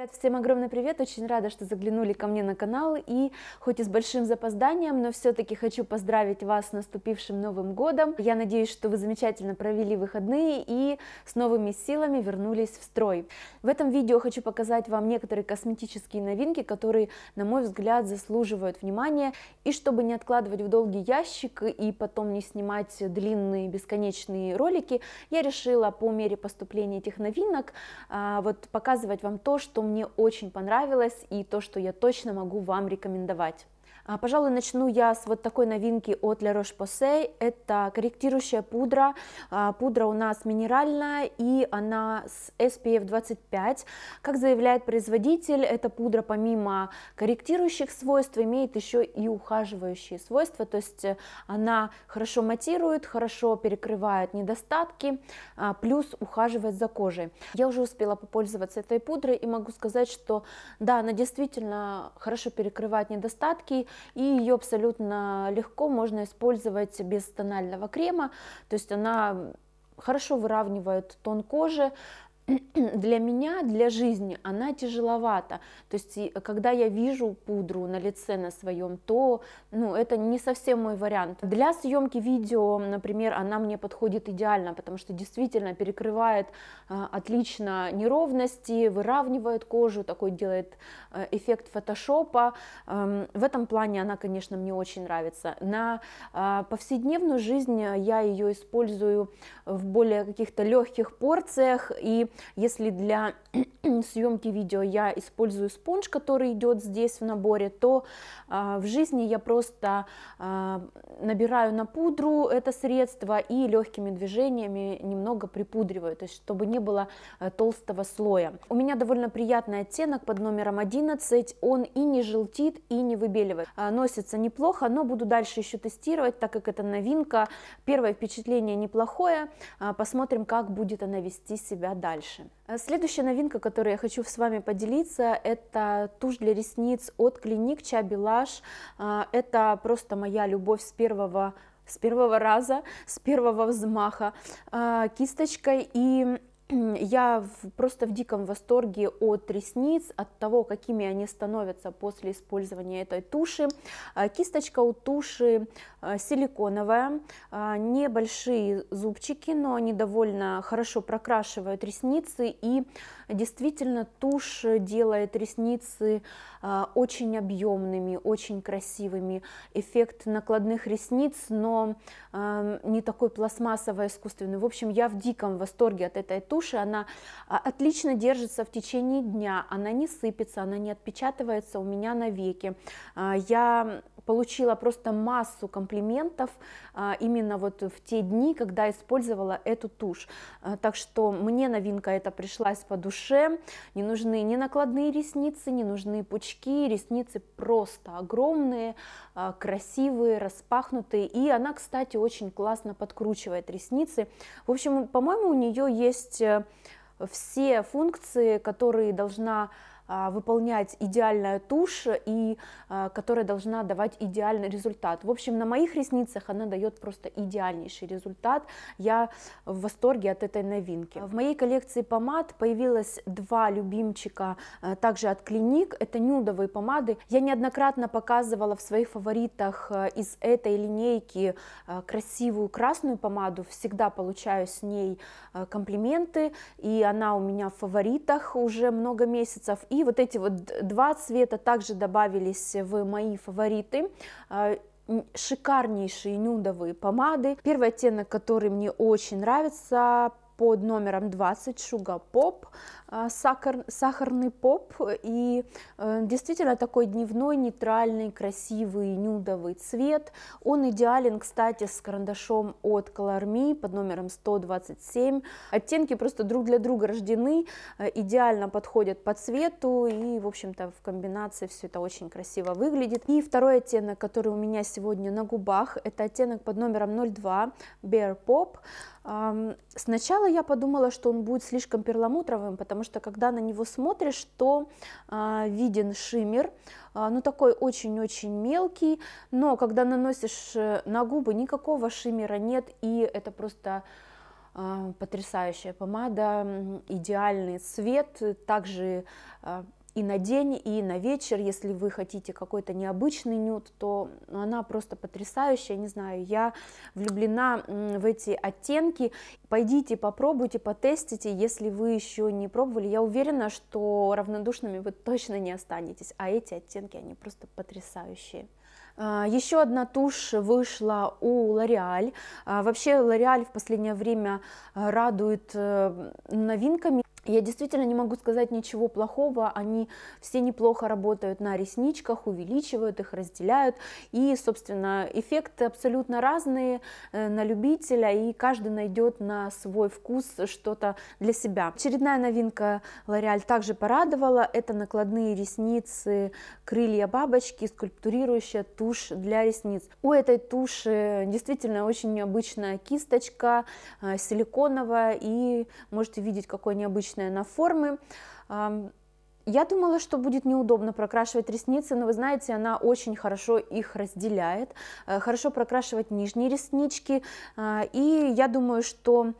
Ребят, всем огромный привет, очень рада, что заглянули ко мне на канал, и хоть и с большим запозданием, но все-таки хочу поздравить вас с наступившим Новым Годом. Я надеюсь, что вы замечательно провели выходные и с новыми силами вернулись в строй. В этом видео хочу показать вам некоторые косметические новинки, которые, на мой взгляд, заслуживают внимания, и чтобы не откладывать в долгий ящик и потом не снимать длинные бесконечные ролики, я решила по мере поступления этих новинок а, вот показывать вам то, что мне очень понравилось и то, что я точно могу вам рекомендовать. А, пожалуй, начну я с вот такой новинки от La Roche-Posay. Это корректирующая пудра. А, пудра у нас минеральная и она с SPF 25. Как заявляет производитель, эта пудра помимо корректирующих свойств имеет еще и ухаживающие свойства. То есть э, она хорошо матирует, хорошо перекрывает недостатки, а, плюс ухаживает за кожей. Я уже успела попользоваться этой пудрой и могу сказать, что да, она действительно хорошо перекрывает недостатки, и ее абсолютно легко можно использовать без тонального крема, то есть она хорошо выравнивает тон кожи, для меня, для жизни она тяжеловата. То есть, э, когда я вижу пудру на лице на своем, то ну, это не совсем мой вариант. Для съемки видео, например, она мне подходит идеально, потому что действительно перекрывает э, отлично неровности, выравнивает кожу, такой делает э, эффект фотошопа. Эм, в этом плане она, конечно, мне очень нравится. На повседневную жизнь я ее использую в более каких-то легких порциях и если для съемки видео я использую спонж, который идет здесь в наборе, то а, в жизни я просто а, набираю на пудру это средство и легкими движениями немного припудриваю, то есть чтобы не было э, толстого слоя. У меня довольно приятный оттенок под номером 11, он и не желтит, и не выбеливает. А, носится неплохо, но буду дальше еще тестировать, так как это новинка. Первое впечатление неплохое, посмотрим, как будет она вести себя дальше дальше. Э, следующая новинка, которую я хочу с вами поделиться, это тушь для ресниц от клиник Чаби Лаш. Э, это просто моя любовь с первого с первого раза, с первого взмаха э, кисточкой. И я просто в диком восторге от ресниц, от того, какими они становятся после использования этой туши. А, кисточка у туши а, силиконовая, а, небольшие зубчики, но они довольно хорошо прокрашивают ресницы, и действительно тушь делает ресницы очень объемными, очень красивыми. Эффект накладных ресниц, но не такой пластмассовый, искусственный. В общем, я в диком восторге от этой туши суши, она а, отлично держится в течение дня, она не сыпется, она не отпечатывается у меня на навеки. А, я получила просто массу комплиментов а, именно вот в те дни, когда использовала эту тушь. А, так что мне новинка эта пришлась по душе, не нужны ни накладные ресницы, не нужны пучки, ресницы просто огромные, а, красивые, распахнутые, и она, кстати, очень классно подкручивает ресницы. В общем, по-моему, у нее есть э, все функции, которые должна а, выполнять идеальная тушь и а, которая должна давать идеальный результат. В общем, на моих ресницах она дает просто идеальнейший результат. Я в восторге от этой новинки. В моей коллекции помад появилось два любимчика а, также от Клиник. Это нюдовые помады. Я неоднократно показывала в своих фаворитах из этой линейки красивую красную помаду. Всегда получаю с ней комплименты, и она у меня в фаворитах уже много месяцев. И и вот эти вот два цвета также добавились в мои фавориты а, шикарнейшие нюдовые помады. Первый оттенок, который мне очень нравится, под номером 20 Шуга Поп, а, сахар, сахарный поп, и э, действительно такой дневной, нейтральный, красивый, нюдовый цвет. Он идеален, кстати, с карандашом от Color Me под номером 127. Оттенки просто друг для друга рождены, э, идеально подходят по цвету, и, в общем-то, в комбинации все это очень красиво выглядит. И второй оттенок, который у меня сегодня на губах, это оттенок под номером 02 Bear Pop. Сначала я подумала, что он будет слишком перламутровым, потому что когда на него смотришь, то а, виден шиммер, а, ну такой очень-очень мелкий, но когда наносишь э, на губы, никакого шиммера нет, и это просто а, потрясающая помада, идеальный цвет, также и на день, и на вечер, если вы хотите какой-то необычный нюд, то она просто потрясающая, не знаю, я влюблена в эти оттенки, пойдите, попробуйте, потестите, если вы еще не пробовали, я уверена, что равнодушными вы точно не останетесь, а эти оттенки, они просто потрясающие. А, еще одна тушь вышла у L'Oreal. А, вообще L'Oreal в последнее время а, радует э, новинками. Я действительно не могу сказать ничего плохого, они все неплохо работают на ресничках, увеличивают их, разделяют, и, собственно, эффекты абсолютно разные э, на любителя, и каждый найдет на свой вкус что-то для себя. Очередная новинка L'Oreal также порадовала, это накладные ресницы, крылья бабочки, скульптурирующая тушь для ресниц. У этой туши действительно очень необычная кисточка, э, силиконовая, и можете видеть, какой необычный обычная на формы. Я думала, что будет неудобно прокрашивать ресницы, но вы знаете, она очень хорошо их разделяет, э, хорошо прокрашивать нижние реснички, а, и я думаю, что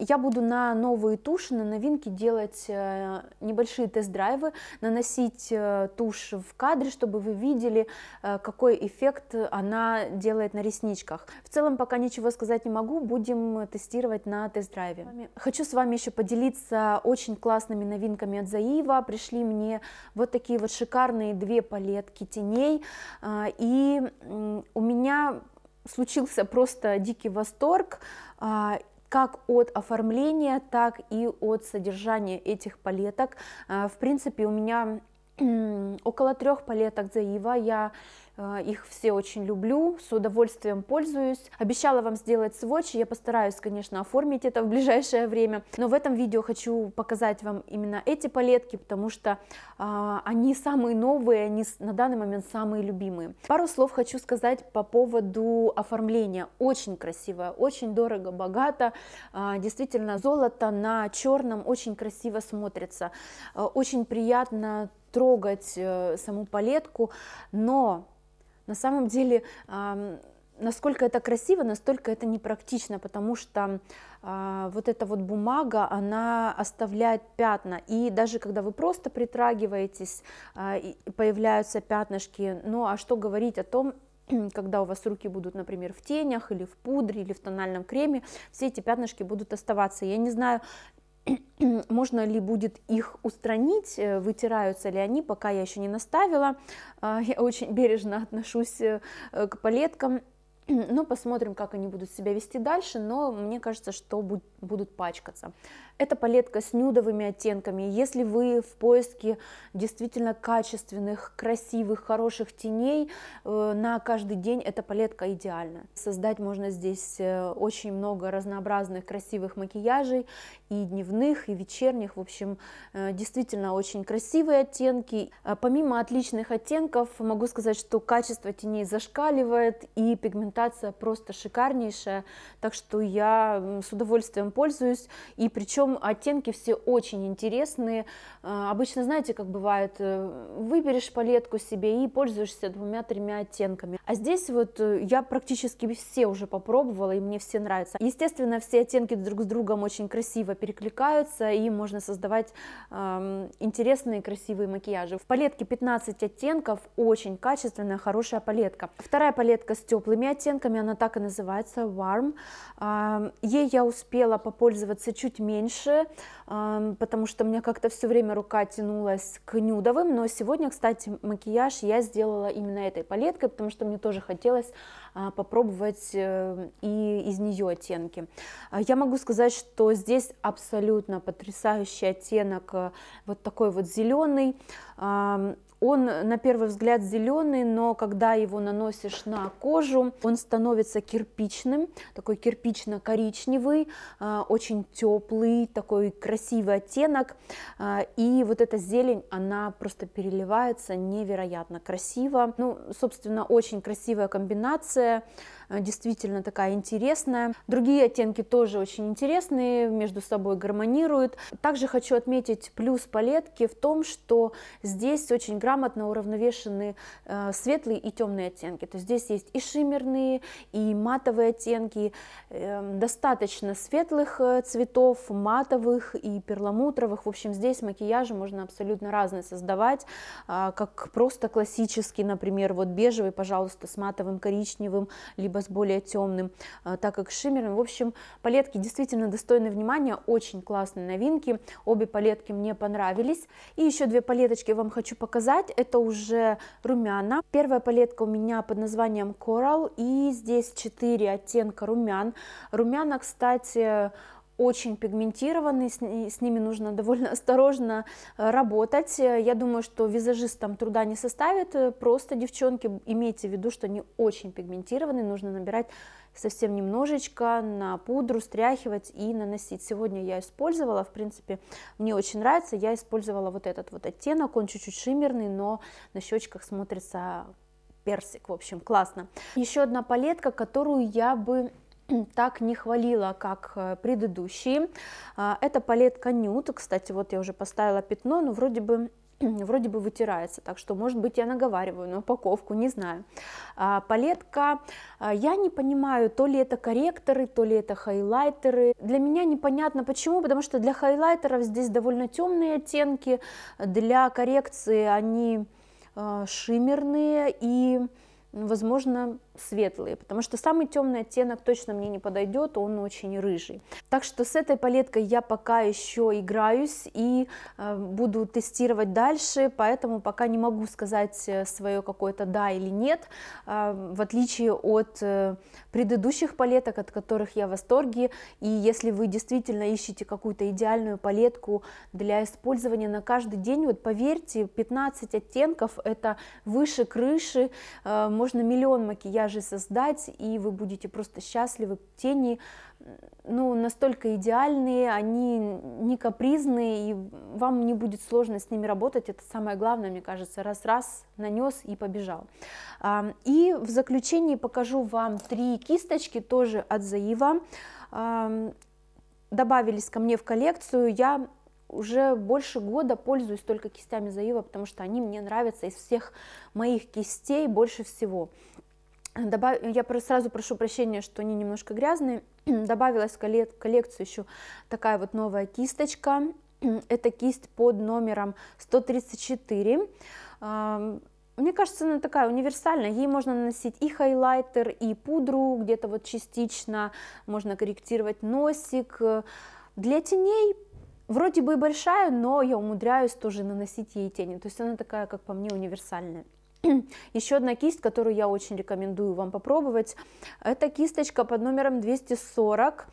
я буду на новые туши, на новинки делать э, небольшие тест-драйвы, наносить э, тушь в кадре, чтобы вы видели, э, какой эффект она делает на ресничках. В целом пока ничего сказать не могу, будем тестировать на тест-драйве. Хочу с вами еще поделиться очень классными новинками от Заива. Пришли мне вот такие вот шикарные две палетки теней, и у меня случился просто дикий восторг, а, как от оформления, так и от содержания этих палеток. Э, в принципе, у меня около трех палеток Заива. Я э, их все очень люблю, с удовольствием пользуюсь. Обещала вам сделать сводч, я постараюсь, конечно, оформить это в ближайшее время. Но в этом видео хочу показать вам именно эти палетки, потому что э, они самые новые, они на данный момент самые любимые. Пару слов хочу сказать по поводу оформления. Очень красиво, очень дорого, богато. Э, действительно, золото на черном очень красиво смотрится. Э, очень приятно трогать э, саму палетку, но на самом деле насколько это красиво, настолько это непрактично, потому что э, вот эта вот бумага, она оставляет пятна, и даже когда вы просто притрагиваетесь, э, появляются пятнышки, ну а что говорить о том, когда у вас руки будут, например, в тенях или в пудре или в тональном креме, все эти пятнышки будут оставаться. Я не знаю, можно ли будет их устранить, э, вытираются ли они, пока я еще не наставила. А, я очень бережно отношусь э, к палеткам, Ну, посмотрим, как они будут себя вести дальше, но мне кажется, что будут пачкаться. Это палетка с нюдовыми оттенками. Если вы в поиске действительно качественных, красивых, хороших теней, э, на каждый день эта палетка идеальна. Создать можно здесь э, очень много разнообразных красивых макияжей, и дневных, и вечерних. В общем, э, действительно очень красивые оттенки. Помимо отличных оттенков, могу сказать, что качество теней зашкаливает, и пигментация Презентация просто шикарнейшая, так что я с удовольствием пользуюсь. И причем оттенки все очень интересные. Э, обычно, знаете, как бывает, э, выберешь палетку себе и пользуешься двумя-тремя оттенками. А здесь вот э, я практически все уже попробовала, и мне все нравятся. Естественно, все оттенки друг с другом очень красиво перекликаются, и можно создавать эм, интересные красивые макияжи. В палетке 15 оттенков, очень качественная, хорошая палетка. Вторая палетка с теплыми оттенками оттенками, она так и называется, Warm. Ей я успела попользоваться чуть меньше, потому что мне как-то все время рука тянулась к нюдовым, но сегодня, кстати, макияж я сделала именно этой палеткой, потому что мне тоже хотелось а, попробовать э, и из нее оттенки. А, я могу сказать, что здесь абсолютно потрясающий оттенок, э, вот такой вот зеленый, он э, на первый взгляд зеленый, но когда его наносишь на кожу, он становится кирпичным, такой кирпично-коричневый, э, очень теплый, такой красивый оттенок. Э, и вот эта зелень, она просто переливается невероятно красиво. Ну, собственно, очень красивая комбинация. Э, действительно такая интересная. Другие оттенки тоже очень интересные, между собой гармонируют. Также хочу отметить плюс палетки в том, что здесь очень грамотно уравновешены э, светлые и темные оттенки. То есть здесь есть и шиммерные, и матовые оттенки, э, достаточно светлых цветов, матовых и перламутровых. В общем, здесь макияжи можно абсолютно разные создавать, а, как просто классический, например, вот бежевый, пожалуйста, с матовым коричневым, либо либо с более темным, э, так как шиммером. В общем, палетки действительно достойны внимания, очень классные новинки, обе палетки мне понравились. И еще две палеточки вам хочу показать, это уже румяна. Первая палетка у меня под названием Coral, и здесь 4 оттенка румян. Румяна, кстати, очень пигментированный, с, с ними нужно довольно осторожно э, работать. Я думаю, что визажистам труда не составит, э, просто, девчонки, имейте в виду, что они очень пигментированные, нужно набирать совсем немножечко на пудру, стряхивать и наносить. Сегодня я использовала, в принципе, мне очень нравится, я использовала вот этот вот оттенок, он чуть-чуть шиммерный, но на щечках смотрится персик, в общем, классно. Еще одна палетка, которую я бы так не хвалила, как э, предыдущие. А, это палетка Nude, кстати, вот я уже поставила пятно, но вроде бы вроде бы вытирается, так что, может быть, я наговариваю на упаковку, не знаю. А, палетка, а, я не понимаю, то ли это корректоры, то ли это хайлайтеры. Для меня непонятно почему, потому что для хайлайтеров здесь довольно темные оттенки, для коррекции они а, шиммерные и ну, возможно, светлые, потому что самый темный оттенок точно мне не подойдет, он очень рыжий. Так что с этой палеткой я пока еще играюсь и э, буду тестировать дальше, поэтому пока не могу сказать э, свое какое-то да или нет, э, в отличие от э, предыдущих палеток, от которых я в восторге, и если вы действительно ищете какую-то идеальную палетку для использования на каждый день, вот поверьте, 15 оттенков это выше крыши, э, можно миллион макияжей создать, и вы будете просто счастливы. Тени, ну, настолько идеальные, они не капризные, и вам не будет сложно с ними работать, это самое главное, мне кажется, раз-раз нанес и побежал. А, и в заключении покажу вам три кисточки, тоже от Заива, добавились ко мне в коллекцию, я уже больше года пользуюсь только кистями Заива, потому что они мне нравятся из всех моих кистей больше всего. Добав... Я сразу прошу прощения, что они немножко грязные. Добавилась в коллекцию еще такая вот новая кисточка. Это кисть под номером 134. Мне кажется, она такая универсальная, ей можно наносить и хайлайтер, и пудру, где-то вот частично можно корректировать носик. Для теней вроде бы и большая, но я умудряюсь тоже наносить ей тени, то есть она такая, как по мне, универсальная. Еще одна кисть, которую я очень рекомендую вам попробовать, это кисточка под номером 240,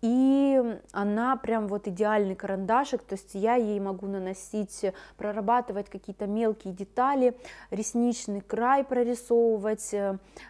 и она прям вот идеальный карандашик, то есть я ей могу наносить, прорабатывать какие-то мелкие детали, ресничный край прорисовывать.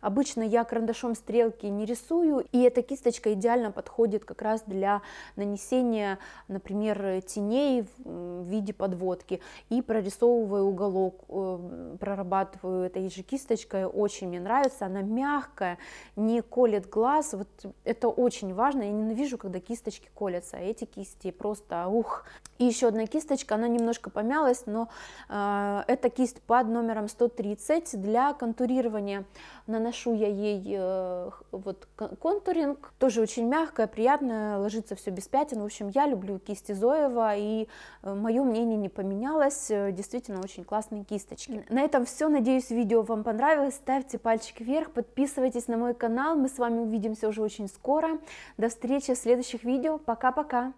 Обычно я карандашом стрелки не рисую, и эта кисточка идеально подходит как раз для нанесения, например, теней в виде подводки, и прорисовываю уголок, э, прорабатываю этой же кисточкой, очень мне нравится, она мягкая, не колет глаз, вот это очень важно, я ненавижу вижу, когда кисточки колятся, а эти кисти просто ух. И еще одна кисточка, она немножко помялась, но э, это кисть под номером 130 для контурирования. Наношу я ей э, вот контуринг, тоже очень мягкая, приятная, ложится все без пятен. В общем, я люблю кисти Зоева, и э, мое мнение не поменялось, э, действительно очень классные кисточки. На этом все, надеюсь, видео вам понравилось, ставьте пальчик вверх, подписывайтесь на мой канал, мы с вами увидимся уже очень скоро. До встречи, следующих видео. Пока-пока!